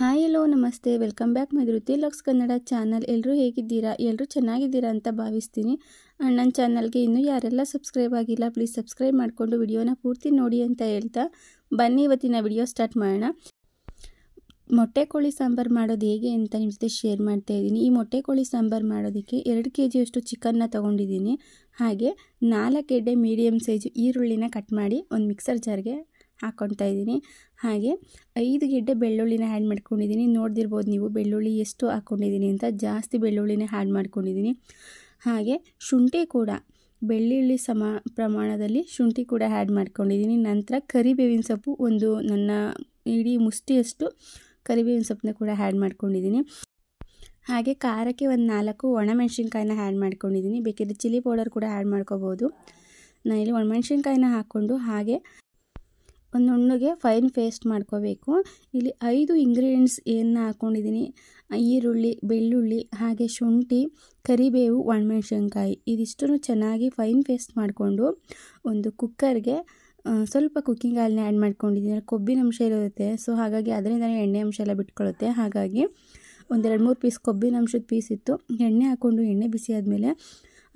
hi ಎಲ್ಲೋ ನಮಸ್ತೆ welcome back my ಧೃತಿ Kannada channel ಎಲ್ಲರೂ ಹೇಗಿದ್ದೀರಾ ಎಲ್ಲರೂ ಚೆನ್ನಾಗಿದ್ದೀರಾ ಅಂತ ಭಾವಿಸ್ತೀನಿ ನನ್ನ ಚಾನಲ್ಗೆ ಇನ್ನೂ ಯಾರೆಲ್ಲ ಸಬ್ಸ್ಕ್ರೈಬ್ ಆಗಿಲ್ಲ ಪ್ಲೀಸ್ ಸಬ್ಸ್ಕ್ರೈಬ್ ಮಾಡಿಕೊಂಡು ವಿಡಿಯೋನ ಪೂರ್ತಿ ನೋಡಿ ಅಂತ ಹೇಳ್ತಾ ಬನ್ನಿ ಇವತ್ತಿನ ವಿಡಿಯೋ ಸ್ಟಾರ್ಟ್ ಮಾಡೋಣ ಮೊಟ್ಟೆ ಕೋಳಿ ಸಾಂಬಾರು ಮಾಡೋದು ಹೇಗೆ ಅಂತ ನಿಮ್ಮ ಜೊತೆ ಶೇರ್ ಮಾಡ್ತಾ ಇದ್ದೀನಿ ಈ ಮೊಟ್ಟೆ ಕೋಳಿ ಸಾಂಬಾರು ಮಾಡೋದಕ್ಕೆ ಎರಡು ಕೆ ಜಿಯಷ್ಟು ಚಿಕನ್ನ ತೊಗೊಂಡಿದ್ದೀನಿ ಹಾಗೆ ನಾಲ್ಕು ಎಡ್ಡೆ ಮೀಡಿಯಮ್ ಸೈಜು ಈರುಳ್ಳಿನ ಕಟ್ ಮಾಡಿ ಒಂದು ಮಿಕ್ಸರ್ ಜಾರ್ಗೆ ಹಾಕ್ಕೊತಾ ಇದ್ದೀನಿ ಹಾಗೆ ಐದು ಗೆಡ್ಡೆ ಬೆಳ್ಳುಳ್ಳಿನ ಹ್ಯಾಡ್ ಮಾಡ್ಕೊಂಡಿದ್ದೀನಿ ನೋಡ್ದಿರ್ಬೋದು ನೀವು ಬೆಳ್ಳುಳ್ಳಿ ಎಷ್ಟು ಹಾಕ್ಕೊಂಡಿದ್ದೀನಿ ಅಂತ ಜಾಸ್ತಿ ಬೆಳ್ಳುಳ್ಳಿನ ಹ್ಯಾಡ್ ಮಾಡ್ಕೊಂಡಿದ್ದೀನಿ ಹಾಗೆ ಶುಂಠಿ ಕೂಡ ಬೆಳ್ಳುಳ್ಳಿ ಸಮ ಪ್ರಮಾಣದಲ್ಲಿ ಶುಂಠಿ ಕೂಡ ಆ್ಯಡ್ ಮಾಡ್ಕೊಂಡಿದ್ದೀನಿ ನಂತರ ಕರಿಬೇವಿನ ಸೊಪ್ಪು ಒಂದು ನನ್ನ ಇಡೀ ಮುಷ್ಟಿಯಷ್ಟು ಕರಿಬೇವಿನ ಸೊಪ್ಪನ್ನ ಕೂಡ ಆ್ಯಡ್ ಮಾಡ್ಕೊಂಡಿದ್ದೀನಿ ಹಾಗೆ ಖಾರಕ್ಕೆ ಒಂದು ನಾಲ್ಕು ಒಣಮೆಣ್ಸಿನ್ಕಾಯಿನ ಹ್ಯಾಡ್ ಮಾಡ್ಕೊಂಡಿದ್ದೀನಿ ಬೇಕಿದ್ರೆ ಚಿಲ್ಲಿ ಪೌಡರ್ ಕೂಡ ಆ್ಯಡ್ ಮಾಡ್ಕೋಬೋದು ನಾನಿಲ್ಲಿ ಒಣಮೆಣ್ಸಿನ್ಕಾಯಿನ ಹಾಕ್ಕೊಂಡು ಹಾಗೆ ನುಣ್ಣಗೆ ಫೈನ್ ಪೇಸ್ಟ್ ಮಾಡ್ಕೋಬೇಕು ಇಲ್ಲಿ ಐದು ಇಂಗ್ರೀಡಿಯೆಂಟ್ಸ್ ಏನು ಹಾಕ್ಕೊಂಡಿದ್ದೀನಿ ಈರುಳ್ಳಿ ಬೆಳ್ಳುಳ್ಳಿ ಹಾಗೆ ಶುಂಠಿ ಕರಿಬೇವು ಒಣಮೆಣ್ಸಿನ್ಕಾಯಿ ಇದಿಷ್ಟು ಚೆನ್ನಾಗಿ ಫೈನ್ ಪೇಸ್ಟ್ ಮಾಡಿಕೊಂಡು ಒಂದು ಕುಕ್ಕರ್ಗೆ ಸ್ವಲ್ಪ ಕುಕ್ಕಿಂಗ್ ಆಯಿಲ್ನ ಆ್ಯಡ್ ಮಾಡ್ಕೊಂಡಿದ್ದೀನಿ ಕೊಬ್ಬಿನ ಅಂಶ ಇರುತ್ತೆ ಸೊ ಹಾಗಾಗಿ ಅದರಿಂದ ಎಣ್ಣೆ ಅಂಶ ಎಲ್ಲ ಬಿಟ್ಕೊಳ್ಳುತ್ತೆ ಹಾಗಾಗಿ ಒಂದೆರಡು ಮೂರು ಪೀಸ್ ಕೊಬ್ಬಿನ ಅಂಶದ ಪೀಸ್ ಇತ್ತು ಎಣ್ಣೆ ಹಾಕ್ಕೊಂಡು ಎಣ್ಣೆ ಬಿಸಿ ಆದಮೇಲೆ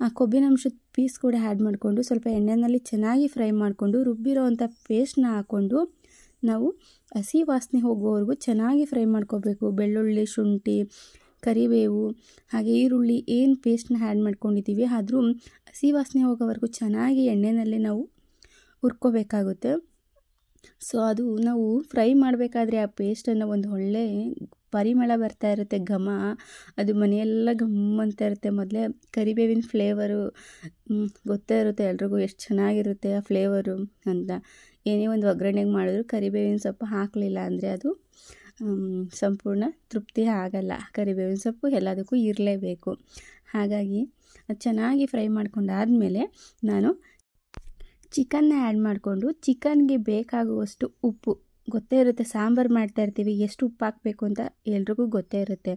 ಆ ಅಂಶದ ಪೀಸ್ ಕೂಡ ಆ್ಯಡ್ ಮಾಡಿಕೊಂಡು ಸ್ವಲ್ಪ ಎಣ್ಣೆಯಲ್ಲಿ ಚೆನ್ನಾಗಿ ಫ್ರೈ ಮಾಡಿಕೊಂಡು ರುಬ್ಬಿರೋವಂಥ ಅಂಥ ಪೇಸ್ಟ್ನ ಹಾಕ್ಕೊಂಡು ನಾವು ಹಸಿ ವಾಸನೆ ಹೋಗೋವರೆಗೂ ಚೆನ್ನಾಗಿ ಫ್ರೈ ಮಾಡ್ಕೋಬೇಕು ಬೆಳ್ಳುಳ್ಳಿ ಶುಂಠಿ ಕರಿಬೇವು ಹಾಗೆ ಈರುಳ್ಳಿ ಏನು ಪೇಸ್ಟ್ನ ಆ್ಯಡ್ ಮಾಡ್ಕೊಂಡಿದ್ದೀವಿ ಆದರೂ ಹಸಿ ವಾಸನೆ ಹೋಗೋವರೆಗೂ ಚೆನ್ನಾಗಿ ಎಣ್ಣೆಯಲ್ಲಿ ನಾವು ಹುರ್ಕೋಬೇಕಾಗುತ್ತೆ ಸೊ ಅದು ನಾವು ಫ್ರೈ ಮಾಡಬೇಕಾದ್ರೆ ಆ ಪೇಸ್ಟನ್ನು ಒಂದು ಒಳ್ಳೆ ಪರಿಮಳ ಬರ್ತಾ ಇರುತ್ತೆ ಘಮ ಅದು ಮನೆಯೆಲ್ಲ ಅಂತ ಇರುತ್ತೆ ಮೊದಲೇ ಕರಿಬೇವಿನ ಫ್ಲೇವರು ಗೊತ್ತೇ ಇರುತ್ತೆ ಎಲ್ರಿಗೂ ಎಷ್ಟು ಚೆನ್ನಾಗಿರುತ್ತೆ ಆ ಫ್ಲೇವರು ಅಂತ ಏನೇ ಒಂದು ಒಗ್ಗರಣೆಗೆ ಮಾಡಿದ್ರು ಕರಿಬೇವಿನ ಸೊಪ್ಪು ಹಾಕಲಿಲ್ಲ ಅಂದರೆ ಅದು ಸಂಪೂರ್ಣ ತೃಪ್ತಿ ಆಗಲ್ಲ ಕರಿಬೇವಿನ ಸೊಪ್ಪು ಎಲ್ಲದಕ್ಕೂ ಇರಲೇಬೇಕು ಹಾಗಾಗಿ ಅದು ಚೆನ್ನಾಗಿ ಫ್ರೈ ಮಾಡ್ಕೊಂಡಾದಮೇಲೆ ನಾನು ಚಿಕನ್ನ ಆ್ಯಡ್ ಮಾಡಿಕೊಂಡು ಚಿಕನ್ಗೆ ಬೇಕಾಗುವಷ್ಟು ಉಪ್ಪು ಗೊತ್ತೇ ಇರುತ್ತೆ ಸಾಂಬಾರು ಮಾಡ್ತಾಯಿರ್ತೀವಿ ಎಷ್ಟು ಉಪ್ಪು ಹಾಕಬೇಕು ಅಂತ ಎಲ್ರಿಗೂ ಗೊತ್ತೇ ಇರುತ್ತೆ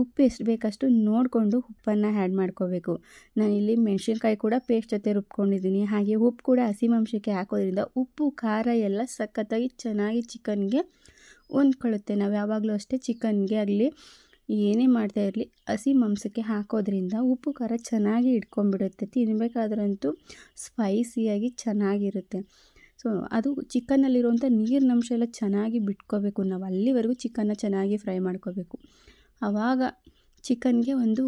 ಉಪ್ಪು ಎಷ್ಟು ಬೇಕಷ್ಟು ನೋಡಿಕೊಂಡು ಉಪ್ಪನ್ನು ಆ್ಯಡ್ ಮಾಡ್ಕೋಬೇಕು ನಾನು ಇಲ್ಲಿ ಮೆಣಸಿನ್ಕಾಯಿ ಕೂಡ ಪೇಸ್ಟ್ ಜೊತೆ ರುಬ್ಕೊಂಡಿದ್ದೀನಿ ಹಾಗೆ ಉಪ್ಪು ಕೂಡ ಹಸಿ ಮಾಂಸಕ್ಕೆ ಹಾಕೋದ್ರಿಂದ ಉಪ್ಪು ಖಾರ ಎಲ್ಲ ಸಖತ್ತಾಗಿ ಚೆನ್ನಾಗಿ ಚಿಕನ್ಗೆ ಹೊಂದ್ಕೊಳ್ಳುತ್ತೆ ನಾವು ಯಾವಾಗಲೂ ಅಷ್ಟೇ ಚಿಕನ್ಗೆ ಆಗಲಿ ಏನೇ ಮಾಡ್ತಾ ಇರಲಿ ಹಸಿ ಮಾಂಸಕ್ಕೆ ಹಾಕೋದ್ರಿಂದ ಉಪ್ಪು ಖಾರ ಚೆನ್ನಾಗಿ ಇಟ್ಕೊಂಡ್ಬಿಡುತ್ತೆ ತಿನ್ನಬೇಕಾದ್ರಂತೂ ಸ್ಪೈಸಿಯಾಗಿ ಚೆನ್ನಾಗಿರುತ್ತೆ ಸೊ ಅದು ಚಿಕನ್ನಲ್ಲಿರುವಂಥ ನೀರಿನ ಅಂಶ ಎಲ್ಲ ಚೆನ್ನಾಗಿ ಬಿಟ್ಕೋಬೇಕು ನಾವು ಅಲ್ಲಿವರೆಗೂ ಚಿಕನ್ನ ಚೆನ್ನಾಗಿ ಫ್ರೈ ಮಾಡ್ಕೋಬೇಕು ಆವಾಗ ಚಿಕನ್ಗೆ ಒಂದು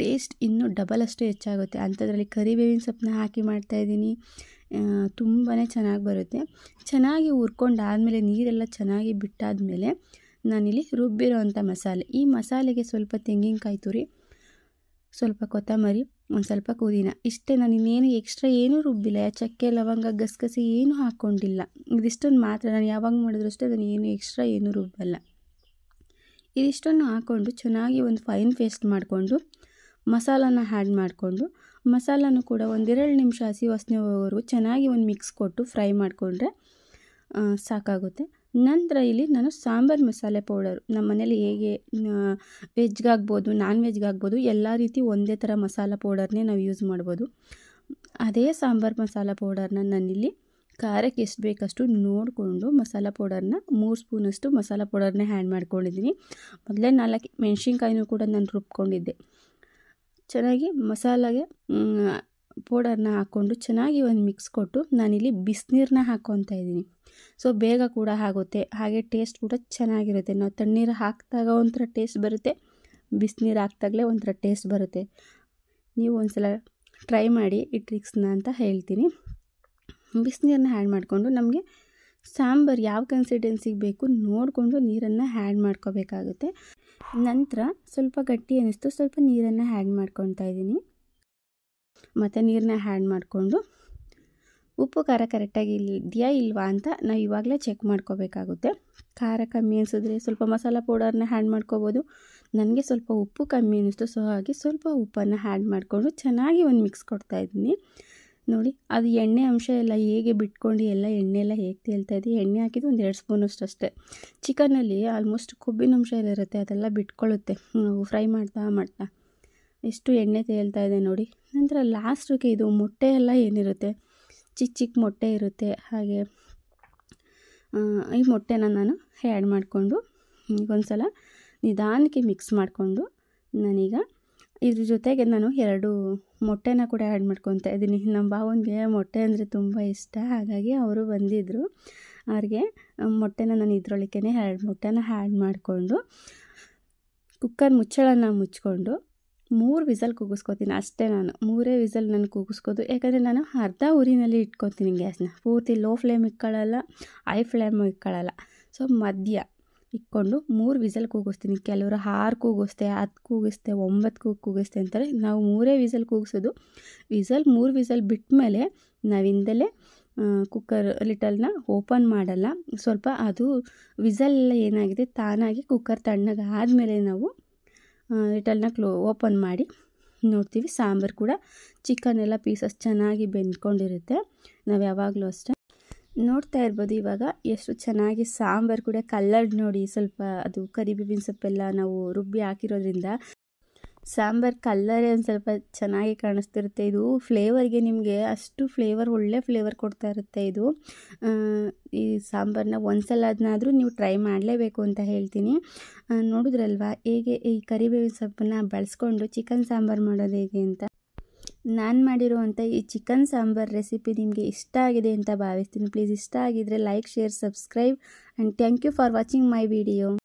ಟೇಸ್ಟ್ ಇನ್ನೂ ಡಬಲ್ ಅಷ್ಟು ಹೆಚ್ಚಾಗುತ್ತೆ ಅಂಥದ್ರಲ್ಲಿ ಕರಿಬೇವಿನ ಸೊಪ್ಪನ್ನ ಹಾಕಿ ಮಾಡ್ತಾಯಿದ್ದೀನಿ ತುಂಬಾ ಚೆನ್ನಾಗಿ ಬರುತ್ತೆ ಚೆನ್ನಾಗಿ ಹುರ್ಕೊಂಡಾದಮೇಲೆ ನೀರೆಲ್ಲ ಚೆನ್ನಾಗಿ ಬಿಟ್ಟಾದಮೇಲೆ ನಾನಿಲ್ಲಿ ರುಬ್ಬಿರೋ ಅಂಥ ಮಸಾಲೆ ಈ ಮಸಾಲೆಗೆ ಸ್ವಲ್ಪ ತೆಂಗಿನಕಾಯಿ ತುರಿ ಸ್ವಲ್ಪ ಕೊತ್ತಂಬರಿ ಒಂದು ಸ್ವಲ್ಪ ಪುದೀನ ಇಷ್ಟೇ ನಾನು ಇನ್ನೇನು ಎಕ್ಸ್ಟ್ರಾ ಏನೂ ರುಬ್ಬಿಲ್ಲ ಚಕ್ಕೆ ಲವಂಗ ಗಸಗಸಿ ಏನೂ ಹಾಕ್ಕೊಂಡಿಲ್ಲ ಇದಿಷ್ಟೊಂದು ಮಾತ್ರ ನಾನು ಯಾವಾಗ ಮಾಡಿದ್ರು ಅಷ್ಟೇ ನಾನು ಏನು ಎಕ್ಸ್ಟ್ರಾ ಏನೂ ರುಬ್ಬಲ್ಲ ಇದಿಷ್ಟನ್ನು ಹಾಕ್ಕೊಂಡು ಚೆನ್ನಾಗಿ ಒಂದು ಫೈನ್ ಪೇಸ್ಟ್ ಮಾಡಿಕೊಂಡು ಮಸಾಲಾನ ಆ್ಯಡ್ ಮಾಡಿಕೊಂಡು ಮಸಾಲನ ಕೂಡ ಒಂದೆರಡು ನಿಮಿಷ ಹಸಿ ವಾಸನೆ ಹೋಗೋವರೆಗೂ ಚೆನ್ನಾಗಿ ಒಂದು ಮಿಕ್ಸ್ ಕೊಟ್ಟು ಫ್ರೈ ಮಾಡಿಕೊಂಡ್ರೆ ಸಾಕಾಗುತ್ತೆ ನಂತರ ಇಲ್ಲಿ ನಾನು ಸಾಂಬಾರು ಮಸಾಲೆ ಪೌಡರು ನಮ್ಮ ಮನೇಲಿ ಹೇಗೆ ವೆಜ್ಗಾಗ್ಬೋದು ನಾನ್ ವೆಜ್ಗಾಗ್ಬೋದು ಎಲ್ಲ ರೀತಿ ಒಂದೇ ಥರ ಮಸಾಲ ಪೌಡರ್ನೇ ನಾವು ಯೂಸ್ ಮಾಡ್ಬೋದು ಅದೇ ಸಾಂಬಾರು ಮಸಾಲ ಪೌಡರ್ನ ನಾನಿಲ್ಲಿ ಖಾರಕ್ಕೆ ಎಷ್ಟು ಬೇಕಷ್ಟು ನೋಡಿಕೊಂಡು ಮಸಾಲ ಪೌಡರ್ನ ಮೂರು ಸ್ಪೂನಷ್ಟು ಮಸಾಲ ಪೌಡರ್ನ ಹ್ಯಾಂಡ್ ಮಾಡ್ಕೊಂಡಿದ್ದೀನಿ ಮೊದಲೇ ನಾಲ್ಕು ಮೆಣಸಿನ್ಕಾಯಿನೂ ಕೂಡ ನಾನು ರುಬ್ಕೊಂಡಿದ್ದೆ ಚೆನ್ನಾಗಿ ಮಸಾಲಾಗೆ ಪೌಡರ್ನ ಹಾಕ್ಕೊಂಡು ಚೆನ್ನಾಗಿ ಒಂದು ಮಿಕ್ಸ್ ಕೊಟ್ಟು ನಾನಿಲ್ಲಿ ಬಿಸಿನೀರನ್ನ ಹಾಕ್ಕೊತಾ ಇದ್ದೀನಿ ಸೊ ಬೇಗ ಕೂಡ ಆಗುತ್ತೆ ಹಾಗೆ ಟೇಸ್ಟ್ ಕೂಡ ಚೆನ್ನಾಗಿರುತ್ತೆ ನಾವು ತಣ್ಣೀರು ಹಾಕಿದಾಗ ಒಂಥರ ಟೇಸ್ಟ್ ಬರುತ್ತೆ ಬಿಸಿನೀರು ಹಾಕ್ದಾಗಲೇ ಒಂಥರ ಟೇಸ್ಟ್ ಬರುತ್ತೆ ನೀವು ಒಂದು ಸಲ ಟ್ರೈ ಮಾಡಿ ಈ ಟ್ರಿಕ್ಸ್ನ ಅಂತ ಹೇಳ್ತೀನಿ ಬಿಸಿನೀರನ್ನ ಹ್ಯಾಡ್ ಮಾಡಿಕೊಂಡು ನಮಗೆ ಸಾಂಬಾರು ಯಾವ ಕನ್ಸಿಸ್ಟೆನ್ಸಿಗೆ ಬೇಕು ನೋಡಿಕೊಂಡು ನೀರನ್ನು ಹ್ಯಾಡ್ ಮಾಡ್ಕೋಬೇಕಾಗುತ್ತೆ ನಂತರ ಸ್ವಲ್ಪ ಗಟ್ಟಿ ಅನ್ನಿಸ್ತು ಸ್ವಲ್ಪ ನೀರನ್ನು ಹ್ಯಾಡ್ ಮಾಡ್ಕೊತಾ ಇದ್ದೀನಿ ಮತ್ತು ನೀರನ್ನ ಹ್ಯಾಡ್ ಮಾಡಿಕೊಂಡು ಉಪ್ಪು ಖಾರ ಕರೆಕ್ಟಾಗಿ ಇದೆಯಾ ಇಲ್ವಾ ಅಂತ ನಾವು ಇವಾಗಲೇ ಚೆಕ್ ಮಾಡ್ಕೋಬೇಕಾಗುತ್ತೆ ಖಾರ ಕಮ್ಮಿ ಅನಿಸಿದ್ರೆ ಸ್ವಲ್ಪ ಮಸಾಲ ಪೌಡರ್ನ ಹ್ಯಾಡ್ ಮಾಡ್ಕೋಬೋದು ನನಗೆ ಸ್ವಲ್ಪ ಉಪ್ಪು ಕಮ್ಮಿ ಅನ್ನಿಸ್ತು ಸೊ ಹಾಗೆ ಸ್ವಲ್ಪ ಉಪ್ಪನ್ನು ಹ್ಯಾಡ್ ಮಾಡಿಕೊಂಡು ಚೆನ್ನಾಗಿ ಒಂದು ಮಿಕ್ಸ್ ಕೊಡ್ತಾಯಿದ್ದೀನಿ ನೋಡಿ ಅದು ಎಣ್ಣೆ ಅಂಶ ಎಲ್ಲ ಹೇಗೆ ಬಿಟ್ಕೊಂಡು ಎಲ್ಲ ಎಣ್ಣೆ ಎಲ್ಲ ಹೇಗೆ ಇದ್ದೀವಿ ಎಣ್ಣೆ ಹಾಕಿದ್ದು ಒಂದು ಎರಡು ಸ್ಪೂನ್ ಅಷ್ಟೇ ಚಿಕನಲ್ಲಿ ಆಲ್ಮೋಸ್ಟ್ ಕೊಬ್ಬಿನ ಅಂಶ ಎಲ್ಲ ಇರುತ್ತೆ ಅದೆಲ್ಲ ಬಿಟ್ಕೊಳ್ಳುತ್ತೆ ನಾವು ಫ್ರೈ ಮಾಡ್ತಾ ಮಾಡ್ತಾ ಎಷ್ಟು ಎಣ್ಣೆ ತೇಳ್ತಾ ಇದೆ ನೋಡಿ ನಂತರ ಲಾಸ್ಟಿಗೆ ಇದು ಮೊಟ್ಟೆ ಎಲ್ಲ ಏನಿರುತ್ತೆ ಚಿಕ್ಕ ಚಿಕ್ಕ ಮೊಟ್ಟೆ ಇರುತ್ತೆ ಹಾಗೆ ಈ ಮೊಟ್ಟೆನ ನಾನು ಆ್ಯಡ್ ಮಾಡಿಕೊಂಡು ಒಂದು ಸಲ ನಿಧಾನಕ್ಕೆ ಮಿಕ್ಸ್ ಮಾಡಿಕೊಂಡು ನಾನೀಗ ಇದ್ರ ಜೊತೆಗೆ ನಾನು ಎರಡು ಮೊಟ್ಟೆನ ಕೂಡ ಆ್ಯಡ್ ಮಾಡ್ಕೊತಾ ಇದ್ದೀನಿ ನಮ್ಮ ಭಾವನಿಗೆ ಮೊಟ್ಟೆ ಅಂದರೆ ತುಂಬ ಇಷ್ಟ ಹಾಗಾಗಿ ಅವರು ಬಂದಿದ್ದರು ಅವ್ರಿಗೆ ಮೊಟ್ಟೆನ ನಾನು ಇದರೊಳಗೇ ಎರಡು ಮೊಟ್ಟೆನ ಆ್ಯಡ್ ಮಾಡಿಕೊಂಡು ಕುಕ್ಕರ್ ಮುಚ್ಚಳನ್ನು ಮುಚ್ಕೊಂಡು ಮೂರು ವಿಸಲ್ ಕೂಗಿಸ್ಕೋತೀನಿ ಅಷ್ಟೇ ನಾನು ಮೂರೇ ವಿಸಲ್ ನಾನು ಕೂಗಿಸ್ಕೋದು ಯಾಕಂದರೆ ನಾನು ಅರ್ಧ ಊರಿನಲ್ಲಿ ಇಟ್ಕೊತೀನಿ ಗ್ಯಾಸ್ನ ಪೂರ್ತಿ ಲೋ ಫ್ಲೇಮ್ ಇಕ್ಕೊಳ್ಳಲ್ಲ ಹೈ ಫ್ಲೇಮ್ ಇಕ್ಕೊಳ್ಳಲ್ಲ ಸೊ ಮಧ್ಯ ಇಕ್ಕೊಂಡು ಮೂರು ವಿಸಲ್ ಕೂಗಿಸ್ತೀನಿ ಕೆಲವರು ಆರು ಕೂಗಿಸ್ತೆ ಹತ್ತು ಕೂಗಿಸ್ತೆ ಒಂಬತ್ತು ಕೂಗಿ ಕೂಗಿಸ್ತೆ ಅಂತಾರೆ ನಾವು ಮೂರೇ ವಿಸಲ್ ಕೂಗಿಸೋದು ವಿಸಲ್ ಮೂರು ವಿಸಲ್ ಬಿಟ್ಟ ಮೇಲೆ ನಾವಿಂದಲೇ ಕುಕ್ಕರ್ ಲಿಟಲ್ನ ಓಪನ್ ಮಾಡಲ್ಲ ಸ್ವಲ್ಪ ಅದು ವಿಸಲ್ ಏನಾಗಿದೆ ತಾನಾಗಿ ಕುಕ್ಕರ್ ತಣ್ಣಗೆ ಆದಮೇಲೆ ನಾವು ಇಟಲ್ನ ಕ್ಲೋ ಓಪನ್ ಮಾಡಿ ನೋಡ್ತೀವಿ ಸಾಂಬಾರು ಕೂಡ ಚಿಕನ್ ಎಲ್ಲ ಪೀಸಸ್ ಚೆನ್ನಾಗಿ ಬೆಂದ್ಕೊಂಡಿರುತ್ತೆ ನಾವು ಯಾವಾಗಲೂ ಅಷ್ಟೇ ನೋಡ್ತಾ ಇರ್ಬೋದು ಇವಾಗ ಎಷ್ಟು ಚೆನ್ನಾಗಿ ಸಾಂಬಾರು ಕೂಡ ಕಲ್ಲರ್ಡ್ ನೋಡಿ ಸ್ವಲ್ಪ ಅದು ಕರಿಬೇವಿನ ಸೊಪ್ಪೆಲ್ಲ ನಾವು ರುಬ್ಬಿ ಹಾಕಿರೋದ್ರಿಂದ ಸಾಂಬಾರ್ ಕಲ್ಲರೇ ಒಂದು ಸ್ವಲ್ಪ ಚೆನ್ನಾಗಿ ಕಾಣಿಸ್ತಿರುತ್ತೆ ಇದು ಫ್ಲೇವರ್ಗೆ ನಿಮಗೆ ಅಷ್ಟು ಫ್ಲೇವರ್ ಒಳ್ಳೆ ಫ್ಲೇವರ್ ಕೊಡ್ತಾ ಇರುತ್ತೆ ಇದು ಈ ಸಾಂಬಾರನ್ನ ಒಂದ್ಸಲ ಅದನ್ನಾದರೂ ನೀವು ಟ್ರೈ ಮಾಡಲೇಬೇಕು ಅಂತ ಹೇಳ್ತೀನಿ ನೋಡಿದ್ರಲ್ವಾ ಹೇಗೆ ಈ ಕರಿಬೇವಿನ ಸೊಪ್ಪನ್ನ ಬಳಸ್ಕೊಂಡು ಚಿಕನ್ ಸಾಂಬಾರು ಮಾಡೋದು ಹೇಗೆ ಅಂತ ನಾನು ಮಾಡಿರುವಂಥ ಈ ಚಿಕನ್ ಸಾಂಬಾರ್ ರೆಸಿಪಿ ನಿಮಗೆ ಇಷ್ಟ ಆಗಿದೆ ಅಂತ ಭಾವಿಸ್ತೀನಿ ಪ್ಲೀಸ್ ಇಷ್ಟ ಆಗಿದ್ದರೆ like share subscribe and thank you for watching my video